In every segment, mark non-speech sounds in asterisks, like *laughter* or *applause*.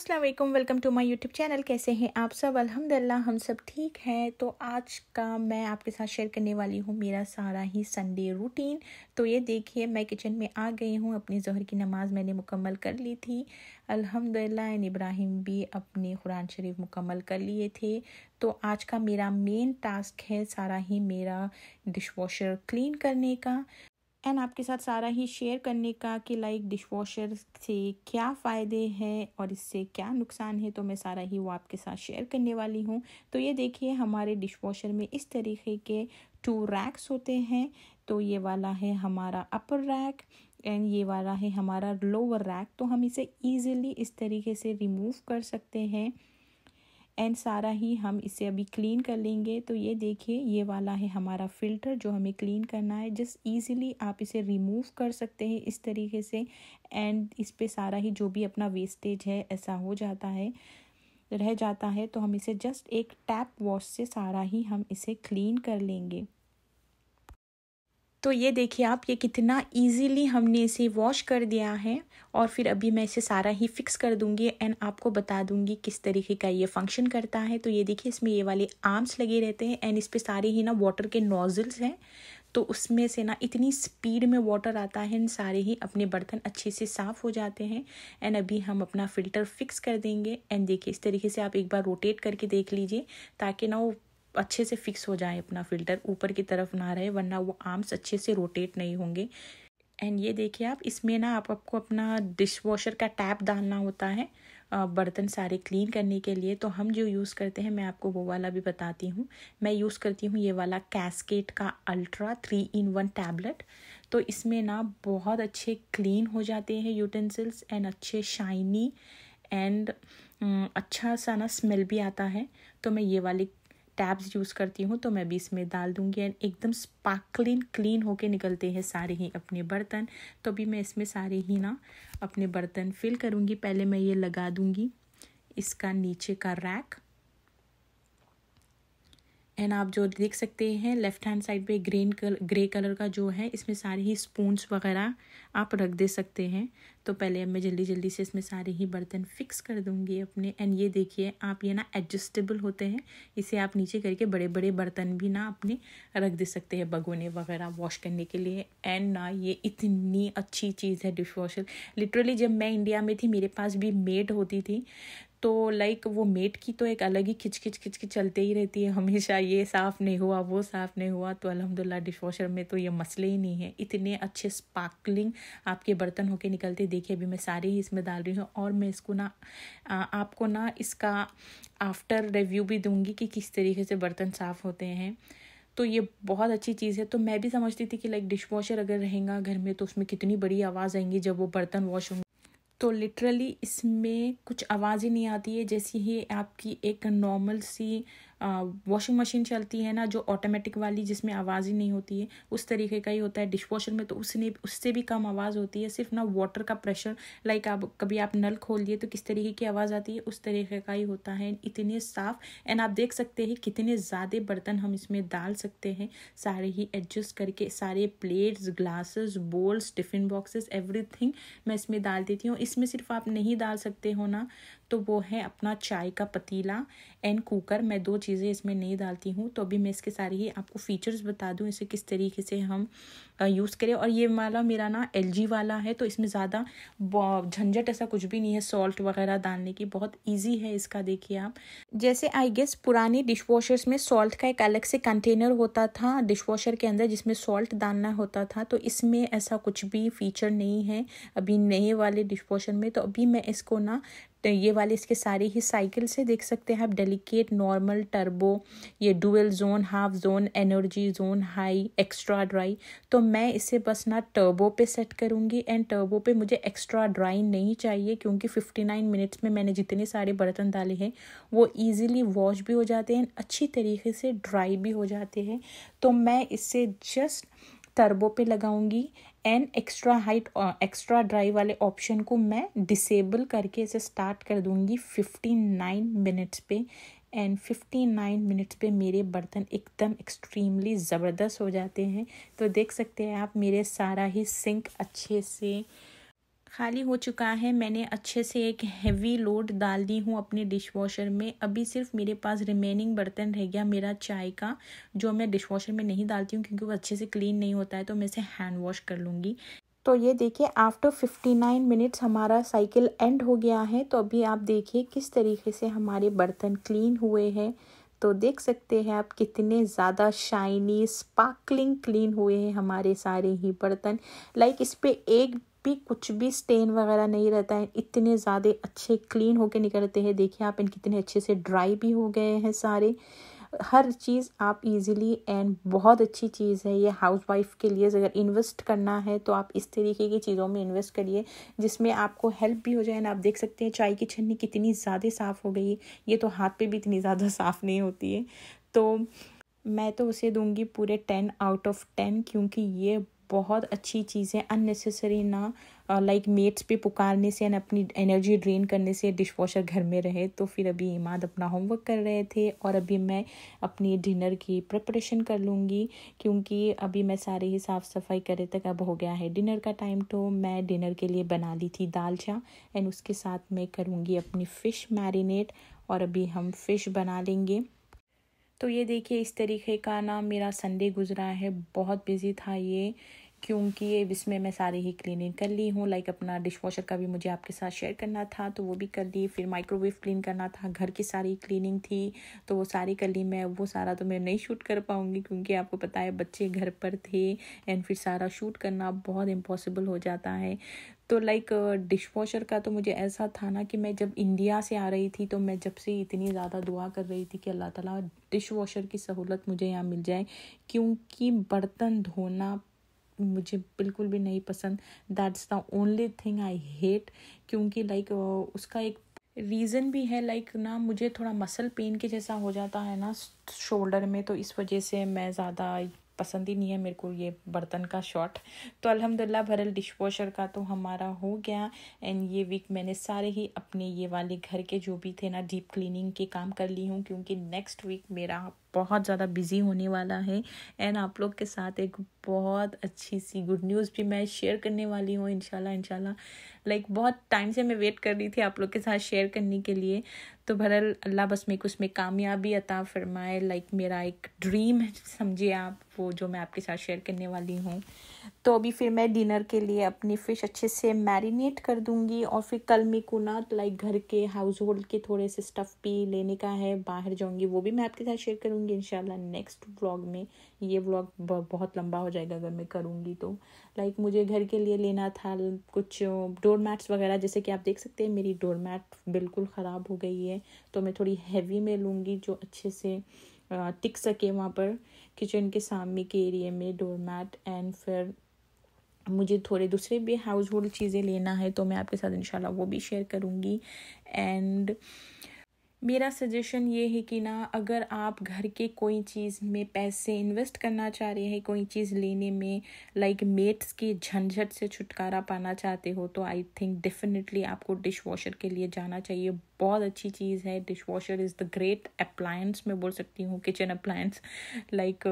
Aslam welcome to my YouTube channel कैसे हैं आप सब अलहमदिल्ला हम सब ठीक हैं तो आज का मैं आपके साथ शेयर करने वाली हूँ मेरा सारा ही संडे रूटीन तो ये देखिए मैं किचन में आ गई हूँ अपनी जहर की नमाज़ मैंने मुकम्मल कर ली थी अलहमदिल्ला एन इब्राहिम भी अपने कुरान शरीफ मुकम्मल कर लिए थे तो आज का मेरा मेन टास्क है सारा ही मेरा डिश वॉशर क्लीन करने का एंड आपके साथ सारा ही शेयर करने का कि लाइक डिश वॉशर से क्या फ़ायदे हैं और इससे क्या नुकसान है तो मैं सारा ही वो आपके साथ शेयर करने वाली हूँ तो ये देखिए हमारे डिश वॉशर में इस तरीके के टू रैक्स होते हैं तो ये वाला है हमारा अपर रैक एंड ये वाला है हमारा लोअर रैक तो हम इसे ईज़िली इस तरीके से रिमूव कर सकते हैं एंड सारा ही हम इसे अभी क्लीन कर लेंगे तो ये देखिए ये वाला है हमारा फ़िल्टर जो हमें क्लीन करना है जस्ट ईज़िली आप इसे रिमूव कर सकते हैं इस तरीके से एंड इस पर सारा ही जो भी अपना वेस्टेज है ऐसा हो जाता है रह जाता है तो हम इसे जस्ट एक टैप वॉश से सारा ही हम इसे क्लीन कर लेंगे तो ये देखिए आप ये कितना इजीली हमने इसे वॉश कर दिया है और फिर अभी मैं इसे सारा ही फिक्स कर दूंगी एंड आपको बता दूंगी किस तरीके का ये फंक्शन करता है तो ये देखिए इसमें ये वाले आर्म्स लगे रहते हैं एंड इस पर सारे ही ना वाटर के नोजल्स हैं तो उसमें से ना इतनी स्पीड में वाटर आता है एंड सारे ही अपने बर्तन अच्छे से साफ़ हो जाते हैं एंड अभी हम अपना फ़िल्टर फिक्स कर देंगे एंड देखिए इस तरीके से आप एक बार रोटेट करके देख लीजिए ताकि ना वो अच्छे से फिक्स हो जाए अपना फ़िल्टर ऊपर की तरफ ना रहे वरना वो आर्म्स अच्छे से रोटेट नहीं होंगे एंड ये देखिए आप इसमें ना आप आपको अपना डिश वॉशर का टैप डालना होता है बर्तन सारे क्लीन करने के लिए तो हम जो यूज़ करते हैं मैं आपको वो वाला भी बताती हूँ मैं यूज़ करती हूँ ये वाला कैस्केट का ultra three in one tablet तो इसमें ना बहुत अच्छे क्लीन हो जाते हैं यूटेंसिल्स एंड अच्छे शाइनी एंड अच्छा सा ना स्मेल भी आता है तो मैं ये वाली टैब्स यूज़ करती हूँ तो मैं भी इसमें डाल दूँगी एंड एकदम स्पार्कलिन क्लीन होके निकलते हैं सारे ही अपने बर्तन तो अभी मैं इसमें सारे ही ना अपने बर्तन फिल करूँगी पहले मैं ये लगा दूँगी इसका नीचे का रैक एंड आप जो देख सकते हैं लेफ्ट हैंड साइड पे ग्रीन कल ग्रे कलर का जो है इसमें सारे ही स्पून्स वगैरह आप रख दे सकते हैं तो पहले अब मैं जल्दी जल्दी से इसमें सारे ही बर्तन फिक्स कर दूंगी अपने एंड ये देखिए आप ये ना एडजस्टेबल होते हैं इसे आप नीचे करके बड़े बड़े बर्तन भी ना अपने रख दे सकते हैं भगोने वगैरह वॉश करने के लिए एंड ना ये इतनी अच्छी चीज़ है डिश वॉशर लिटरली जब मैं इंडिया में थी मेरे पास भी मेड होती थी तो लाइक वो मेट की तो एक अलग ही खिच खिच खिच खिच चलते ही रहती है हमेशा ये साफ़ नहीं हुआ वो साफ़ नहीं हुआ तो अलहमदिल्ला डिश वॉशर में तो ये मसले ही नहीं है इतने अच्छे स्पार्कलिंग आपके बर्तन होके निकलते देखिए अभी मैं सारे ही इसमें डाल रही हूँ और मैं इसको ना आ, आपको ना इसका आफ्टर रिव्यू भी दूँगी कि किस तरीके से बर्तन साफ़ होते हैं तो ये बहुत अच्छी चीज़ है तो मैं भी समझती थी कि लाइक डिश वॉशर अगर रहेगा घर में तो उसमें कितनी बड़ी आवाज़ आएंगी जब वो बर्तन वॉश होंगे तो लिटरली इसमें कुछ आवाज़ ही नहीं आती है जैसी ही आपकी एक नॉर्मल सी वॉशिंग मशीन चलती है ना जो ऑटोमेटिक वाली जिसमें आवाज़ ही नहीं होती है उस तरीके का ही होता है डिश वॉशर में तो उसने उससे भी कम आवाज़ होती है सिर्फ ना वाटर का प्रेशर लाइक आप कभी आप नल खोल दिए तो किस तरीके की आवाज़ आती है उस तरीके का ही होता है इतने साफ़ एंड आप देख सकते हैं कितने ज़्यादा बर्तन हम इसमें डाल सकते हैं सारे ही एडजस्ट करके सारे plates glasses bowls tiffin boxes everything मैं इसमें डाल देती हूँ इसमें सिर्फ आप नहीं डाल सकते हो ना तो वो है अपना चाय का पतीला एंड कुकर मैं दो चीज़ें इसमें नहीं डालती हूँ तो अभी मैं इसके सारे ही आपको फीचर्स बता दूँ इसे किस तरीके से हम यूज़ करें और ये वाला मेरा ना एल वाला है तो इसमें ज़्यादा झंझट ऐसा कुछ भी नहीं है सॉल्ट वगैरह डालने की बहुत ईजी है इसका देखिए आप जैसे आई गेस पुराने डिश वॉशर्स में सॉल्ट का एक अलग से कंटेनर होता था डिश वॉशर के अंदर जिसमें सॉल्ट डालना होता था तो इसमें ऐसा कुछ भी फीचर नहीं है अभी नए वाले डिश वॉशर में तो अभी मैं इसको ना तो ये वाले इसके सारे ही साइकिल से देख सकते हैं आप डेलिकेट नॉर्मल टर्बो ये dual zone half zone energy zone high extra dry तो मैं इसे बस ना टर्बो पे सेट करूँगी एंड टर्बो पे मुझे एक्स्ट्रा ड्राई नहीं चाहिए क्योंकि फिफ्टी नाइन मिनट्स में मैंने जितने सारे बर्तन डाले हैं वो ईजिली वॉश भी हो जाते हैं अच्छी तरीके से ड्राई भी हो जाते हैं तो मैं इसे जस्ट टर्बो पे लगाऊंगी and extra height extra dry वाले ऑप्शन को मैं डिसेबल करके इसे स्टार्ट कर दूंगी फिफ्टी नाइन मिनट्स पे एंड फिफ्टी नाइन मिनट्स पे मेरे बर्तन एकदम एक्सट्रीमली ज़बरदस्त हो जाते हैं तो देख सकते हैं आप मेरे सारा ही सिंक अच्छे से खाली हो चुका है मैंने अच्छे से एक हेवी लोड डाल दी हूँ अपने डिश वॉशर में अभी सिर्फ मेरे पास रिमेनिंग बर्तन रह गया मेरा चाय का जो मैं डिश वॉशर में नहीं डालती हूँ क्योंकि वो अच्छे से क्लीन नहीं होता है तो मैं इसे हैंड वॉश कर लूँगी तो ये देखिए आफ्टर 59 मिनट्स हमारा साइकिल एंड हो गया है तो अभी आप देखिए किस तरीके से हमारे बर्तन क्लीन हुए हैं तो देख सकते हैं आप कितने ज़्यादा शाइनी स्पार्कलिंग क्लीन हुए हैं हमारे सारे ही बर्तन लाइक इस पर एक भी कुछ भी स्टेन वगैरह नहीं रहता है इतने ज़्यादा अच्छे क्लीन होके निकलते हैं देखिए आप इन कितने अच्छे से ड्राई भी हो गए हैं सारे हर चीज़ आप इजीली एंड बहुत अच्छी चीज़ है ये हाउस वाइफ के लिए अगर इन्वेस्ट करना है तो आप इस तरीके की चीज़ों में इन्वेस्ट करिए जिसमें आपको हेल्प भी हो जाए ना आप देख सकते हैं चाय की छन्नी कितनी ज़्यादा साफ़ हो गई ये तो हाथ पे भी इतनी ज़्यादा *laughs* साफ़ नहीं होती है तो मैं तो उसे दूंगी पूरे टेन आउट ऑफ टेन क्योंकि ये बहुत अच्छी चीज़ है अननेसेसरी ना लाइक मेट्स पे पुकारने से एंड अपनी एनर्जी ड्रेन करने से डिश वॉशर घर में रहे तो फिर अभी इमाद अपना होमवर्क कर रहे थे और अभी मैं अपनी डिनर की प्रिपरेशन कर लूँगी क्योंकि अभी मैं सारे ही साफ़ सफाई करे तक अब हो गया है डिनर का टाइम तो मैं डिनर के लिए बना ली थी दाल चा एंड उसके साथ मैं करूँगी अपनी फ़िश मैरिनेट और अभी हम फ़िश बना लेंगे तो ये देखिए इस तरीके का ना मेरा संडे गुजरा है बहुत बिज़ी था ये क्योंकि इसमें मैं सारे ही क्लीनिंग कर ली हूँ लाइक अपना डिश वॉशर का भी मुझे आपके साथ शेयर करना था तो वो भी कर ली फिर माइक्रोवेव क्लीन करना था घर की सारी क्लीनिंग थी तो वो सारी कर ली मैं वो सारा तो मैं नहीं शूट कर पाऊँगी क्योंकि आपको पता है बच्चे घर पर थे एंड फिर सारा शूट करना बहुत इम्पॉसिबल हो जाता है तो लाइक डिश वॉशर का तो मुझे ऐसा था ना कि मैं जब इंडिया से आ रही थी तो मैं जब से इतनी ज़्यादा दुआ कर रही थी कि अल्लाह ताला डिश वॉशर की सहूलत मुझे यहाँ मिल जाए क्योंकि बर्तन धोना मुझे बिल्कुल भी नहीं पसंद that's the only thing I hate क्योंकि लाइक like, उसका एक रीज़न भी है लाइक like, ना मुझे थोड़ा मसल पेन के जैसा हो जाता है ना शोल्डर में तो इस वजह से मैं ज़्यादा पसंद ही नहीं है मेरे को ये बर्तन का शॉट तो अल्हम्दुलिल्लाह भरल डिश वॉशर का तो हमारा हो गया एंड ये वीक मैंने सारे ही अपने ये वाले घर के जो भी थे ना डीप क्लीनिंग के काम कर ली हूँ क्योंकि नेक्स्ट वीक मेरा बहुत ज़्यादा बिजी होने वाला है एंड आप लोग के साथ एक बहुत अच्छी सी गुड न्यूज़ भी मैं शेयर करने वाली हूँ इनशाला इनशाला लाइक बहुत टाइम से मैं वेट कर रही थी आप लोग के साथ शेयर करने के लिए तो भरल अल्लाह बस मेरे को उसमें कामयाबी अता फरमाए लाइक मेरा एक ड्रीम है समझिए आप वो जो मैं आपके साथ शेयर करने वाली हूँ तो अभी फिर मैं डिनर के लिए अपनी फ़िश अच्छे से मैरिनेट कर दूंगी और फिर कल मैं को ना लाइक घर के हाउस होल्ड के थोड़े से स्टफ़ भी लेने का है बाहर जाऊंगी वो भी मैं आपके साथ शेयर करूंगी इन नेक्स्ट व्लॉग में ये व्लॉग बहुत लंबा हो जाएगा अगर मैं करूंगी तो लाइक मुझे घर के लिए लेना था कुछ डोर मैट्स वगैरह जैसे कि आप देख सकते हैं मेरी डोर मैट बिल्कुल ख़राब हो गई है तो मैं थोड़ी हैवी में लूँगी जो अच्छे से टिक सके वहाँ पर किचन के सामने के एरिए में डोर मैट एंड फिर मुझे थोड़े दूसरे भी हाउस होल्ड चीज़ें लेना है तो मैं आपके साथ इंशाल्लाह वो भी शेयर करूँगी एंड मेरा सजेशन ये है कि ना अगर आप घर के कोई चीज़ में पैसे इन्वेस्ट करना चाह रहे हैं कोई चीज़ लेने में लाइक मेट्स के झंझट से छुटकारा पाना चाहते हो तो आई थिंक डेफिनेटली आपको डिश वॉशर के लिए जाना चाहिए बहुत अच्छी चीज़ है dish washer is the great appliance मैं बोल सकती हूँ किचन अप्लायंस लाइक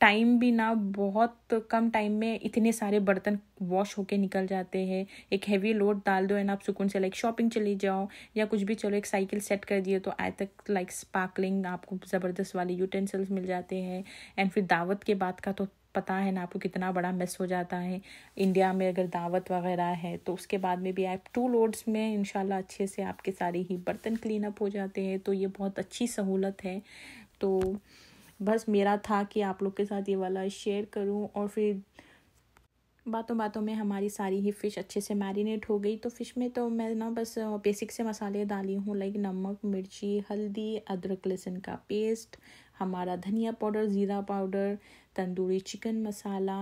टाइम भी ना बहुत कम टाइम में इतने सारे बर्तन वॉश होके निकल जाते हैं एक हैवी लोड डाल दो एंड आप सुकून से लाइक शॉपिंग चले जाओ या कुछ भी चलो एक साइकिल सेट कर दिए तो आज तक लाइक स्पार्कलिंग आपको ज़बरदस्त वाले यूटेंसिल्स मिल जाते हैं एंड फिर दावत के बाद का तो पता है ना आपको कितना बड़ा मिस हो जाता है इंडिया में अगर दावत वगैरह है तो उसके बाद में भी आप टू लोड्स में इन अच्छे से आपके सारे ही बर्तन क्लीन अप हो जाते हैं तो ये बहुत अच्छी सहूलत है तो बस मेरा था कि आप लोग के साथ ये वाला शेयर करूँ और फिर बातों बातों में हमारी सारी ही फ़िश अच्छे से मैरिनेट हो गई तो फ़िश में तो मैं ना बस बेसिक से मसाले डाली हूँ लाइक नमक मिर्ची हल्दी अदरक लहसुन का पेस्ट हमारा धनिया पाउडर ज़ीरा powder tandoori chicken masala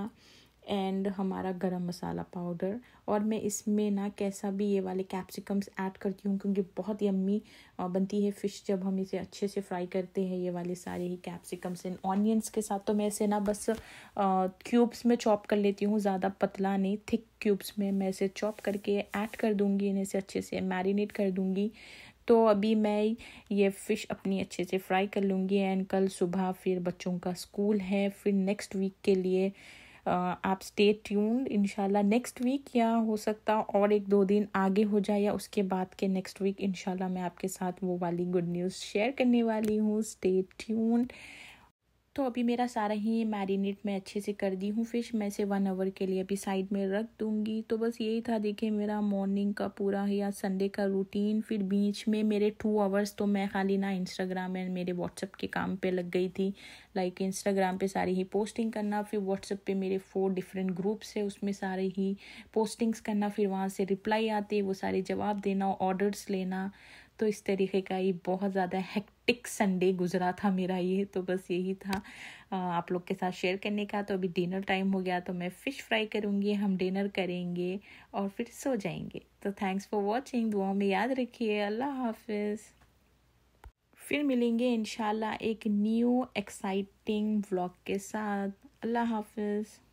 and हमारा गरम मसाला पाउडर और मैं इसमें ना कैसा भी ये वाले कैप्सिकम्स ऐड करती हूँ क्योंकि बहुत यम्मी बनती है फ़िश जब हम इसे अच्छे से फ्राई करते हैं ये वाले सारे ही कैप्सिकम्स एंड ऑनियंस के साथ तो मैं इसे ना बस क्यूब्स में चॉप कर लेती हूँ ज़्यादा पतला नहीं थिक क्यूब्स में मैं इसे चॉप करके ऐड कर दूँगी इन्हें से अच्छे से मैरिनेट कर दूँगी तो अभी मैं ये फ़िश अपनी अच्छे से फ्राई कर लूँगी एंड कल सुबह फिर बच्चों का स्कूल है फिर नेक्स्ट वीक के लिए आप स्टे ट्यून्ड इनशाला नेक्स्ट वीक या हो सकता और एक दो दिन आगे हो जाए या उसके बाद के नेक्स्ट वीक इनशाला मैं आपके साथ वो वाली गुड न्यूज़ शेयर करने वाली हूँ स्टे ट्यून्ड तो अभी मेरा सारा ही मैरिनेट मैं अच्छे से कर दी हूँ फिश मैं इसे वन आवर के लिए अभी साइड में रख दूँगी तो बस यही था देखिए मेरा मॉर्निंग का पूरा या संडे का रूटीन फिर बीच में मेरे टू आवर्स तो मैं खाली ना इंस्टाग्राम एंड मेरे व्हाट्सअप के काम पे लग गई थी लाइक इंस्टाग्राम पे सारी ही पोस्टिंग करना फिर व्हाट्सअप पे मेरे फोर डिफरेंट ग्रुप्स है उसमें सारे ही पोस्टिंग्स करना फिर वहाँ से रिप्लाई आते वो सारे जवाब देना ऑर्डर्स लेना तो इस तरीके का ये बहुत ज़्यादा हेक्टिक संडे गुजरा था मेरा ये तो बस यही था आप लोग के साथ शेयर करने का तो अभी डिनर टाइम हो गया तो मैं फ़िश फ्राई करूँगी हम डिनर करेंगे और फिर सो जाएंगे तो थैंक्स फॉर वॉचिंग दुआ में याद रखिए अल्लाह हाफिज़ फिर मिलेंगे इन एक न्यू एक्साइटिंग व्लॉग के साथ अल्लाह हाफिज़